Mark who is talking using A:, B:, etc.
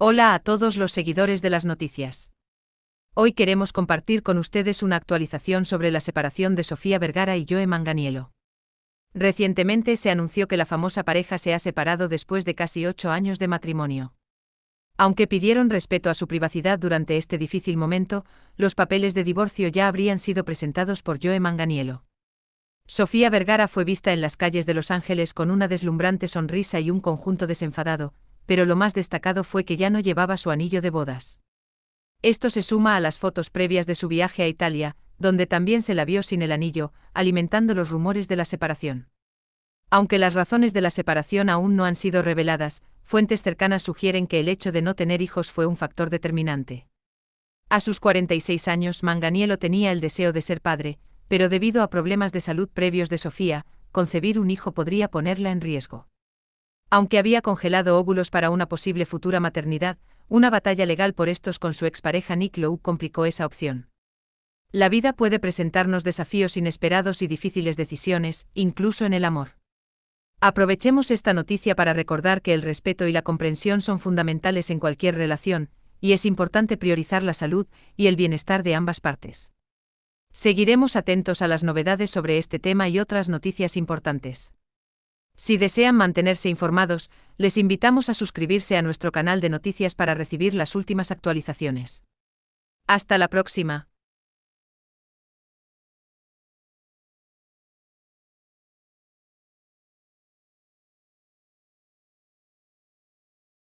A: Hola a todos los seguidores de las noticias. Hoy queremos compartir con ustedes una actualización sobre la separación de Sofía Vergara y Joe Manganiello. Recientemente se anunció que la famosa pareja se ha separado después de casi ocho años de matrimonio. Aunque pidieron respeto a su privacidad durante este difícil momento, los papeles de divorcio ya habrían sido presentados por Joe Manganiello. Sofía Vergara fue vista en las calles de Los Ángeles con una deslumbrante sonrisa y un conjunto desenfadado, pero lo más destacado fue que ya no llevaba su anillo de bodas. Esto se suma a las fotos previas de su viaje a Italia, donde también se la vio sin el anillo, alimentando los rumores de la separación. Aunque las razones de la separación aún no han sido reveladas, fuentes cercanas sugieren que el hecho de no tener hijos fue un factor determinante. A sus 46 años Manganiello tenía el deseo de ser padre, pero debido a problemas de salud previos de Sofía, concebir un hijo podría ponerla en riesgo. Aunque había congelado óvulos para una posible futura maternidad, una batalla legal por estos con su expareja Nick Lowe complicó esa opción. La vida puede presentarnos desafíos inesperados y difíciles decisiones, incluso en el amor. Aprovechemos esta noticia para recordar que el respeto y la comprensión son fundamentales en cualquier relación, y es importante priorizar la salud y el bienestar de ambas partes. Seguiremos atentos a las novedades sobre este tema y otras noticias importantes. Si desean mantenerse informados, les invitamos a suscribirse a nuestro canal de noticias para recibir las últimas actualizaciones. Hasta la próxima.